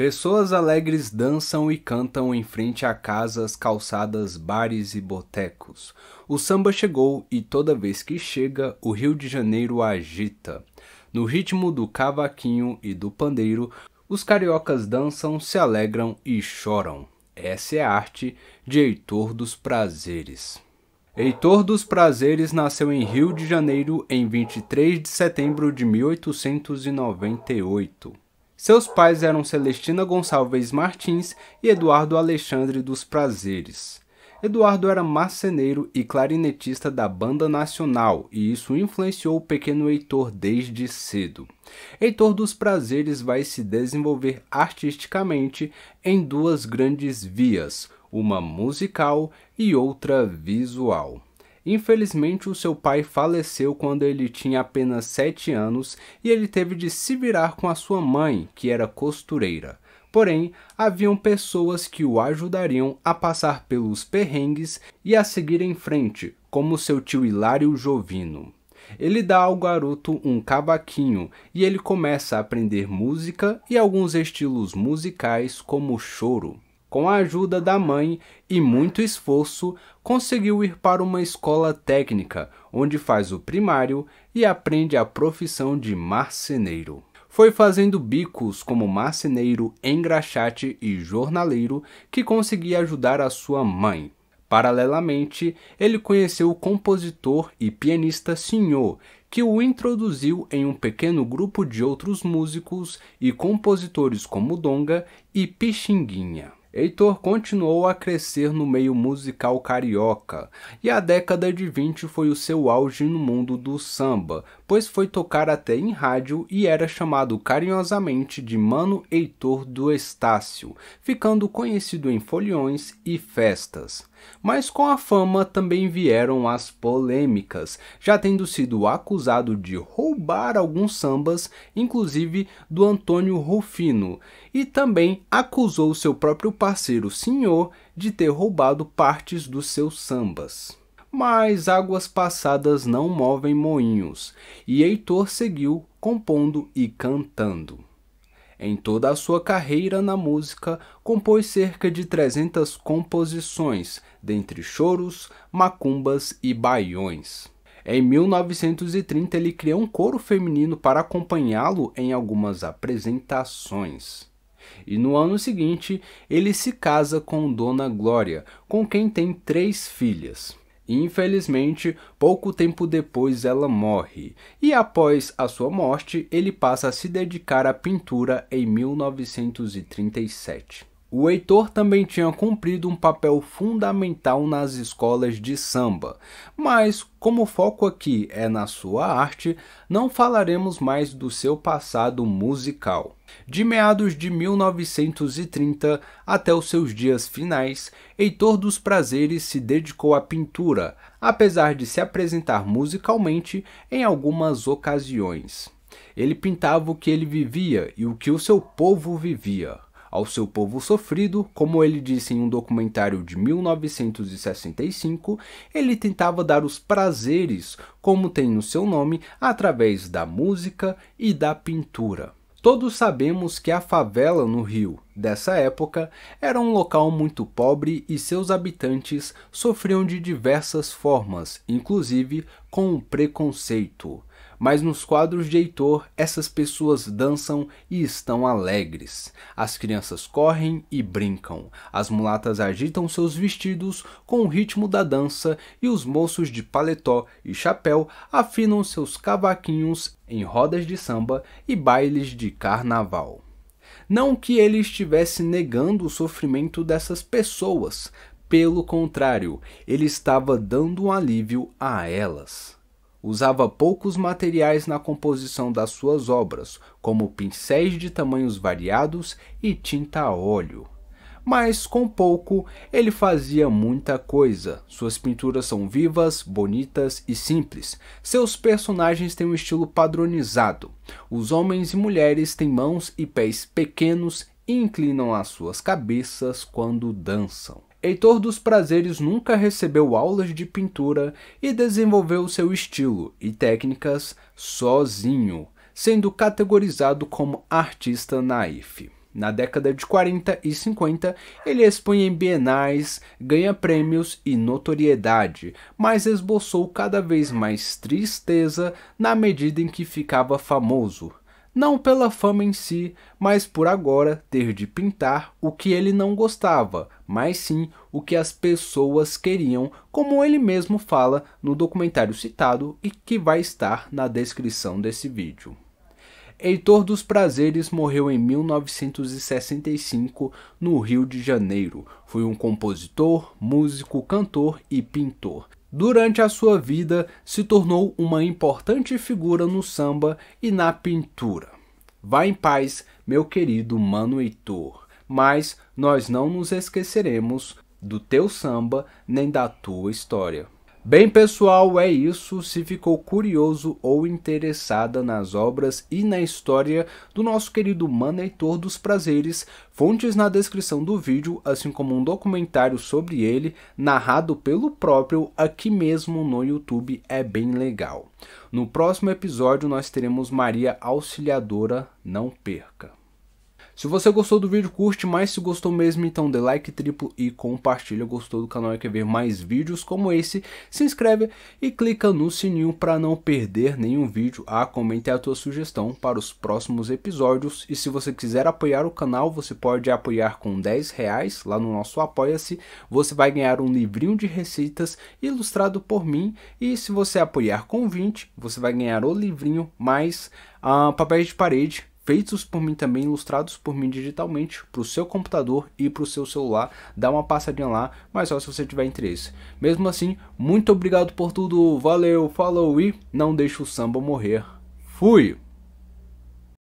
Pessoas alegres dançam e cantam em frente a casas, calçadas, bares e botecos. O samba chegou e toda vez que chega, o Rio de Janeiro agita. No ritmo do cavaquinho e do pandeiro, os cariocas dançam, se alegram e choram. Essa é a arte de Heitor dos Prazeres. Heitor dos Prazeres nasceu em Rio de Janeiro em 23 de setembro de 1898. Seus pais eram Celestina Gonçalves Martins e Eduardo Alexandre dos Prazeres. Eduardo era marceneiro e clarinetista da Banda Nacional, e isso influenciou o pequeno Heitor desde cedo. Heitor dos Prazeres vai se desenvolver artisticamente em duas grandes vias, uma musical e outra visual. Infelizmente, o seu pai faleceu quando ele tinha apenas 7 anos e ele teve de se virar com a sua mãe, que era costureira. Porém, haviam pessoas que o ajudariam a passar pelos perrengues e a seguir em frente, como seu tio Hilário Jovino. Ele dá ao garoto um cavaquinho e ele começa a aprender música e alguns estilos musicais, como choro com a ajuda da mãe e muito esforço, conseguiu ir para uma escola técnica, onde faz o primário e aprende a profissão de marceneiro. Foi fazendo bicos como marceneiro, engraxate e jornaleiro que conseguia ajudar a sua mãe. Paralelamente, ele conheceu o compositor e pianista Sinhô, que o introduziu em um pequeno grupo de outros músicos e compositores como Donga e Pixinguinha. Heitor continuou a crescer no meio musical carioca, e a década de 20 foi o seu auge no mundo do samba, pois foi tocar até em rádio e era chamado carinhosamente de Mano Heitor do Estácio, ficando conhecido em foliões e festas. Mas com a fama também vieram as polêmicas, já tendo sido acusado de roubar alguns sambas, inclusive do Antônio Rufino, e também acusou seu próprio parceiro Senhor de ter roubado partes dos seus sambas mas águas passadas não movem moinhos, e Heitor seguiu compondo e cantando. Em toda a sua carreira na música, compôs cerca de 300 composições, dentre choros, macumbas e baiões. Em 1930, ele criou um coro feminino para acompanhá-lo em algumas apresentações. E no ano seguinte, ele se casa com Dona Glória, com quem tem três filhas. Infelizmente, pouco tempo depois ela morre, e após a sua morte, ele passa a se dedicar à pintura em 1937. O Heitor também tinha cumprido um papel fundamental nas escolas de samba, mas, como o foco aqui é na sua arte, não falaremos mais do seu passado musical. De meados de 1930 até os seus dias finais, Heitor dos Prazeres se dedicou à pintura, apesar de se apresentar musicalmente em algumas ocasiões. Ele pintava o que ele vivia e o que o seu povo vivia ao seu povo sofrido, como ele disse em um documentário de 1965, ele tentava dar os prazeres, como tem no seu nome, através da música e da pintura. Todos sabemos que a favela no Rio dessa época era um local muito pobre e seus habitantes sofriam de diversas formas, inclusive com o preconceito mas nos quadros de Heitor essas pessoas dançam e estão alegres. As crianças correm e brincam, as mulatas agitam seus vestidos com o ritmo da dança e os moços de paletó e chapéu afinam seus cavaquinhos em rodas de samba e bailes de carnaval. Não que ele estivesse negando o sofrimento dessas pessoas, pelo contrário, ele estava dando um alívio a elas. Usava poucos materiais na composição das suas obras, como pincéis de tamanhos variados e tinta a óleo. Mas com pouco, ele fazia muita coisa. Suas pinturas são vivas, bonitas e simples. Seus personagens têm um estilo padronizado. Os homens e mulheres têm mãos e pés pequenos e inclinam as suas cabeças quando dançam. Heitor dos Prazeres nunca recebeu aulas de pintura e desenvolveu seu estilo e técnicas sozinho, sendo categorizado como artista naif. Na década de 40 e 50, ele expõe em bienais, ganha prêmios e notoriedade, mas esboçou cada vez mais tristeza na medida em que ficava famoso, não pela fama em si, mas por agora ter de pintar o que ele não gostava, mas sim o que as pessoas queriam, como ele mesmo fala no documentário citado e que vai estar na descrição desse vídeo. Heitor dos Prazeres morreu em 1965 no Rio de Janeiro. Foi um compositor, músico, cantor e pintor. Durante a sua vida, se tornou uma importante figura no samba e na pintura. Vá em paz, meu querido Mano Heitor, mas nós não nos esqueceremos do teu samba nem da tua história. Bem, pessoal, é isso. Se ficou curioso ou interessada nas obras e na história do nosso querido Mano dos Prazeres, fontes na descrição do vídeo, assim como um documentário sobre ele, narrado pelo próprio aqui mesmo no YouTube, é bem legal. No próximo episódio, nós teremos Maria Auxiliadora, não perca. Se você gostou do vídeo, curte, mas se gostou mesmo, então dê like triplo e compartilha. Gostou do canal e quer ver mais vídeos como esse, se inscreve e clica no sininho para não perder nenhum vídeo. Ah, comente a tua sugestão para os próximos episódios. E se você quiser apoiar o canal, você pode apoiar com 10 reais lá no nosso Apoia-se. Você vai ganhar um livrinho de receitas ilustrado por mim. E se você apoiar com 20, você vai ganhar o livrinho mais ah, papéis de parede feitos por mim também, ilustrados por mim digitalmente, para o seu computador e para o seu celular. Dá uma passadinha lá, mas só se você tiver interesse. Mesmo assim, muito obrigado por tudo, valeu, falou e não deixe o samba morrer. Fui!